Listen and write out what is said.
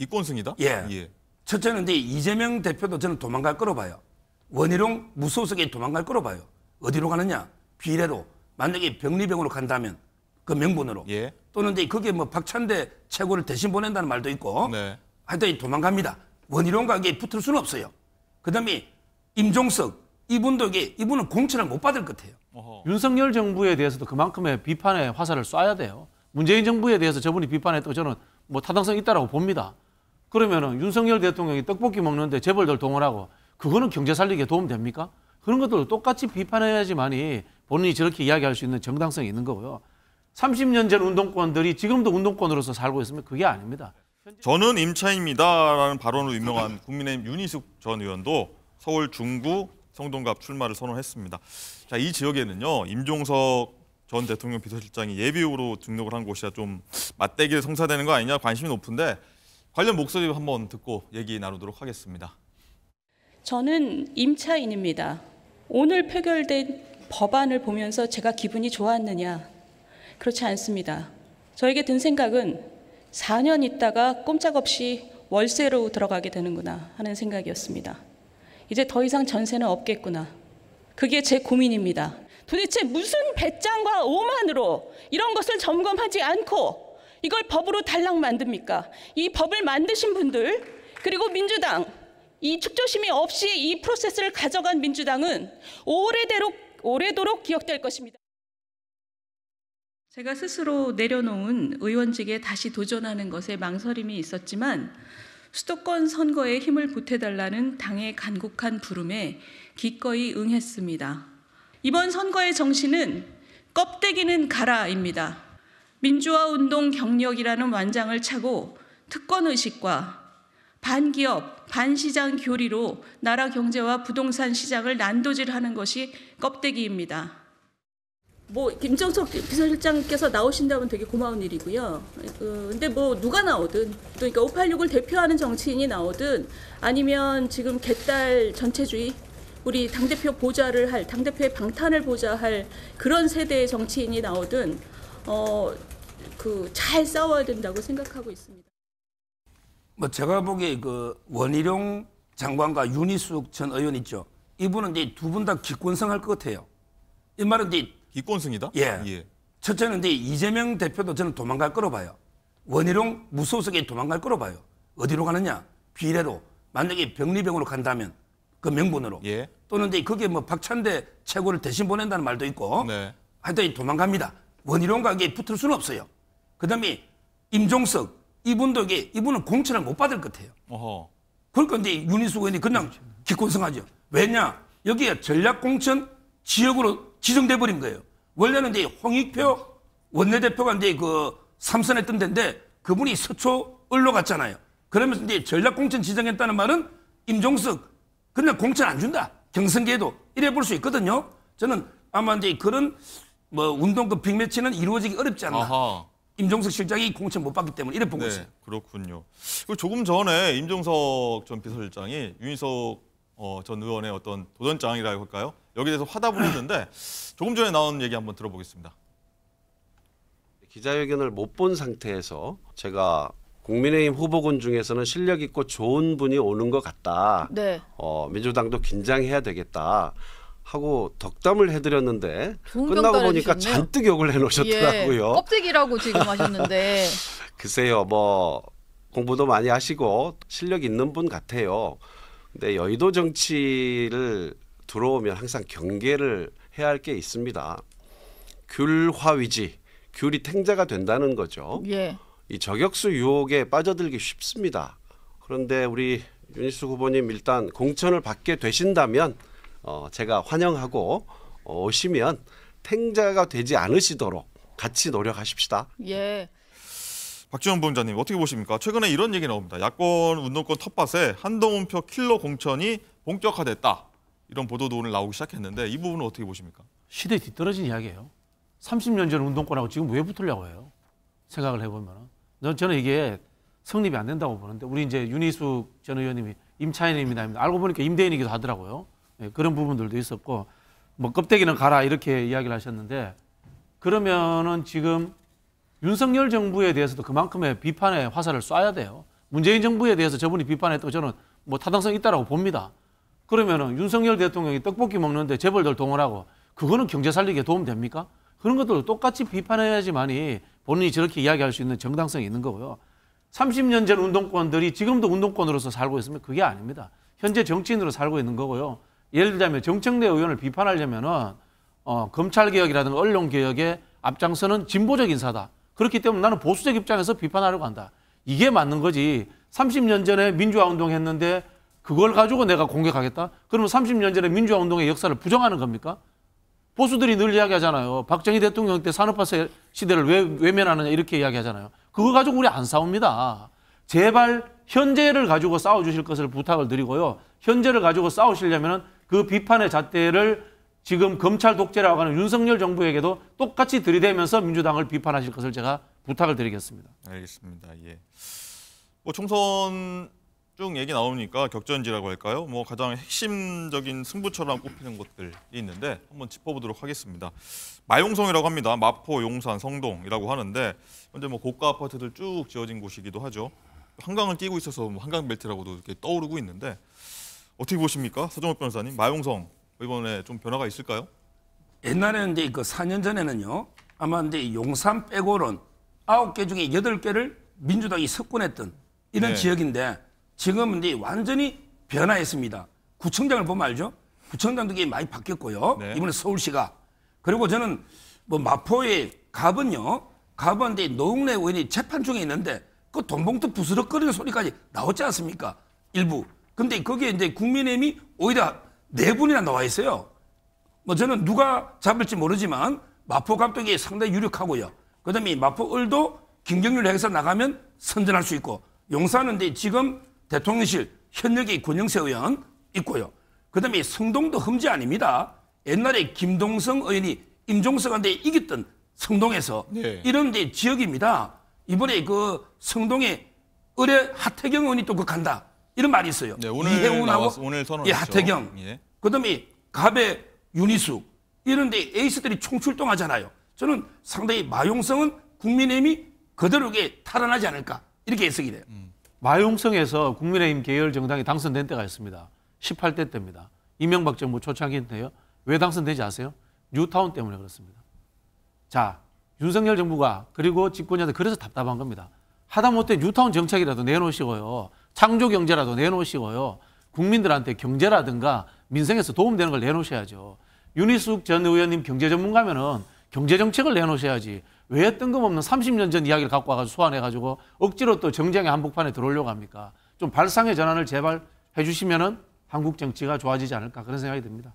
기권승이다? 예. 예. 첫째는 이제 이재명 대표도 저는 도망갈 거로 봐요. 원희룡 무소속에 도망갈 거로 봐요. 어디로 가느냐? 비례로. 만약에 병리병으로 간다면 그 명분으로. 예. 또는 이제 그게 뭐 박찬대 최고를 대신 보낸다는 말도 있고. 네. 하여튼 도망갑니다. 원희룡과 이게 붙을 수는 없어요. 그다음에 임종석 이분도 이게 이분은 공천을 못 받을 것 같아요. 어허. 윤석열 정부에 대해서도 그만큼의 비판의 화살을 쏴야 돼요. 문재인 정부에 대해서 저분이 비판했다고 저는 뭐 타당성 이 있다라고 봅니다. 그러면은 윤석열 대통령이 떡볶이 먹는데 재벌들 동원하고 그거는 경제 살리기에 도움 됩니까? 그런 것들도 똑같이 비판해야지만이 본인이 저렇게 이야기할 수 있는 정당성이 있는 거고요. 30년 전 운동권들이 지금도 운동권으로서 살고 있으면 그게 아닙니다. 저는 임차입니다라는 발언으로 유명한 국민의힘 윤희숙 전 의원도 서울 중구 성동갑 출마를 선언했습니다. 자, 이 지역에는요. 임종석 전 대통령 비서실장이 예비후로 보 등록을 한 곳이라 좀 맞대기를 성사되는 거 아니냐 관심이 높은데 관련 목소리 한번 듣고 얘기 나누도록 하겠습니다. 저는 임차인입니다. 오늘 표결된 법안을 보면서 제가 기분이 좋았느냐? 그렇지 않습니다. 저에게 든 생각은 4년 있다가 꼼짝없이 월세로 들어가게 되는구나 하는 생각이었습니다. 이제 더 이상 전세는 없겠구나. 그게 제 고민입니다. 도대체 무슨 배짱과 오만으로 이런 것을 점검하지 않고 이걸 법으로 달랑 만듭니까? 이 법을 만드신 분들 그리고 민주당 이 축조심이 없이 이 프로세스를 가져간 민주당은 오래대로 오래도록 기억될 것입니다. 제가 스스로 내려놓은 의원직에 다시 도전하는 것에 망설임이 있었지만 수도권 선거에 힘을 보태달라는 당의 간곡한 부름에 기꺼이 응했습니다. 이번 선거의 정신은 껍데기는 가라입니다. 민주화 운동 경력이라는 완장을 차고 특권 의식과 반기업, 반시장 교리로 나라 경제와 부동산 시장을 난도질하는 것이 껍데기입니다. 뭐 김정석 비서실장께서 나오신다면 되게 고마운 일이고요. 어, 근데 뭐 누가 나오든 그러니까 586을 대표하는 정치인이 나오든 아니면 지금 개딸 전체주의 우리 당 대표 보좌를 할당 대표의 방탄을 보좌할 그런 세대의 정치인이 나오든 어, 그 잘 싸워야 된다고 생각하고 있습니다. 뭐 제가 보기에 그 원희룡 장관과 윤희숙 전 의원 있죠. 이분은 이제 두 분 다 기권승할 것 같아요. 이 말은 이제 기권승이다. 예. 예. 첫째는 이제 이재명 대표도 저는 도망갈 거로 봐요. 원희룡 무소속에 도망갈 거로 봐요. 어디로 가느냐? 비례로. 만약에 병리병으로 간다면 그 명분으로. 예. 또는 이제 그게 뭐 박찬대 최고를 대신 보낸다는 말도 있고. 네. 하여튼 도망갑니다. 원희룡 가게 붙을 수는 없어요. 그 다음에 임종석, 이분도 이게, 이분은 공천을 못 받을 것 같아요. 그러니까 이제 윤희수 의원이 그냥 기권성하죠 왜냐? 여기에 전략공천 지역으로 지정돼버린 거예요. 원래는 이제 홍익표 원내대표가 이제 그 삼선했던 데인데 그분이 서초을로 갔잖아요. 그러면서 이제 전략공천 지정했다는 말은 임종석, 그냥 공천 안 준다. 경선계도 이래 볼 수 있거든요. 저는 아마 이제 그런 뭐 운동권 빅매치는 이루어지기 어렵지 않나. 아하. 임종석 실장이 공천 못 받기 때문에 이래 보고 있어요. 그렇군요. 그리고 조금 전에 임종석 전 비서실장이 윤석전 어, 의원의 어떤 도전장이라고 할까요? 여기에 대해서 화답을 했는데 조금 전에 나온 얘기 한번 들어보겠습니다. 기자회견을 못 본 상태에서 제가 국민의힘 후보군 중에서는 실력 있고 좋은 분이 오는 것 같다. 네. 어, 민주당도 긴장해야 되겠다. 하고 덕담을 해드렸는데 끝나고 보니까 잔뜩 욕을 해놓으셨더라고요. 예, 껍데기라고 지금 하셨는데. 글쎄요, 뭐 공부도 많이 하시고 실력 있는 분 같아요. 근데 여의도 정치를 들어오면 항상 경계를 해야 할 게 있습니다. 귤화위지, 귤이 탱자가 된다는 거죠. 예. 이 저격수 유혹에 빠져들기 쉽습니다. 그런데 우리 윤희수 후보님 일단 공천을 받게 되신다면 어, 제가 환영하고 어, 오시면 탱자가 되지 않으시도록 같이 노력하십시다. 예. 박지원 부원장님 어떻게 보십니까? 최근에 이런 얘기 나옵니다. 야권 운동권 텃밭에 한동훈표 킬러 공천이 본격화됐다. 이런 보도도 오늘 나오기 시작했는데 이 부분은 어떻게 보십니까? 시대 뒤떨어진 이야기예요. 30년 전 운동권하고 지금 왜 붙으려고 해요? 생각을 해보면 저는 이게 성립이 안 된다고 보는데 우리 이제 윤희숙 전 의원님이 임차인입니다. 알고 보니까 임대인이기도 하더라고요. 예, 그런 부분들도 있었고 뭐 껍데기는 가라 이렇게 이야기를 하셨는데 그러면은 지금 윤석열 정부에 대해서도 그만큼의 비판의 화살을 쏴야 돼요. 문재인 정부에 대해서 저분이 비판했던 저는 뭐 타당성 이 있다라고 봅니다. 그러면은 윤석열 대통령이 떡볶이 먹는데 재벌들 동원하고 그거는 경제 살리기에 도움 됩니까? 그런 것들도 똑같이 비판해야지만이 본인이 저렇게 이야기할 수 있는 정당성이 있는 거고요. 30년 전 운동권들이 지금도 운동권으로서 살고 있으면 그게 아닙니다. 현재 정치인으로 살고 있는 거고요. 예를 들자면 정청래 의원을 비판하려면은 어, 검찰개혁이라든가 언론개혁의 앞장서는 진보적 인사다. 그렇기 때문에 나는 보수적 입장에서 비판하려고 한다. 이게 맞는 거지. 30년 전에 민주화 운동 했는데 그걸 가지고 내가 공격하겠다? 그러면 30년 전에 민주화 운동의 역사를 부정하는 겁니까? 보수들이 늘 이야기하잖아요. 박정희 대통령 때 산업화 시대를 왜 외면하느냐 이렇게 이야기하잖아요. 그거 가지고 우리 안 싸웁니다. 제발 현재를 가지고 싸워주실 것을 부탁을 드리고요. 현재를 가지고 싸우시려면 그 비판의 잣대를 지금 검찰 독재라고 하는 윤석열 정부에게도 똑같이 들이대면서 민주당을 비판하실 것을 제가 부탁을 드리겠습니다. 알겠습니다. 예. 뭐 총선 쭉 얘기 나오니까 격전지라고 할까요? 뭐 가장 핵심적인 승부처럼 꼽히는 것들이 있는데 한번 짚어보도록 하겠습니다. 마용성이라고 합니다. 마포, 용산, 성동이라고 하는데 현재 뭐 고가 아파트들 쭉 지어진 곳이기도 하죠. 한강을 끼고 있어서 뭐 한강 벨트라고도 이렇게 떠오르고 있는데 어떻게 보십니까? 서정호 변호사님, 마용성 이번에 좀 변화가 있을까요? 옛날에는 이제 그 4년 전에는요. 아마 이제 용산 빼고는 9개 중에 8개를 민주당이 석권했던 이런 네. 지역인데 지금은 이제 완전히 변화했습니다. 구청장을 보면 알죠? 구청장도 많이 바뀌었고요. 네. 이번에 서울시가. 그리고 저는 뭐 마포의 갑은요. 갑은 이제 노웅래 의원이 재판 중에 있는데 그 돈봉투 부스럭거리는 소리까지 나왔지 않습니까? 일부. 근데 거기에 이제 국민의힘이 오히려 네 분이나 나와 있어요. 뭐 저는 누가 잡을지 모르지만 마포 감독이 상당히 유력하고요. 그다음에 마포을도 김경률 행사 나가면 선전할 수 있고 용산은 이제 지금 대통령실 현역의 권영세 의원 있고요. 그다음에 성동도 험지 아닙니다. 옛날에 김동성 의원이 임종석한테 이겼던 성동에서 네. 이런 데 지역입니다. 이번에 그 성동에 의뢰 하태경 의원이 또그 간다. 이런 말이 있어요. 네, 오늘 이해운하고 오늘 선언했죠. 예, 하태경. 예. 그다음에 갑의 윤희숙 이런데 에이스들이 총출동하잖아요. 저는 상당히 마용성은 국민의힘이 그대로게 탈환하지 않을까 이렇게 해석이 돼요. 음. 마용성에서 국민의힘 계열 정당이 당선된 때가 있습니다. 18대 때입니다. 이명박 정부 초창기 때요. 왜 당선되지 아세요? 뉴타운 때문에 그렇습니다. 자, 윤석열 정부가 그리고 집권자들 그래서 답답한 겁니다. 하다못해 뉴타운 정책이라도 내놓으시고요. 창조 경제라도 내놓으시고요. 국민들한테 경제라든가 민생에서 도움되는 걸 내놓으셔야죠. 윤희숙 전 의원님 경제 전문가면은 경제 정책을 내놓으셔야지. 왜 뜬금없는 30년 전 이야기를 갖고 와가지고 소환해가지고 억지로 또 정쟁의 한복판에 들어오려고 합니까? 좀 발상의 전환을 제발 해주시면은 한국 정치가 좋아지지 않을까 그런 생각이 듭니다.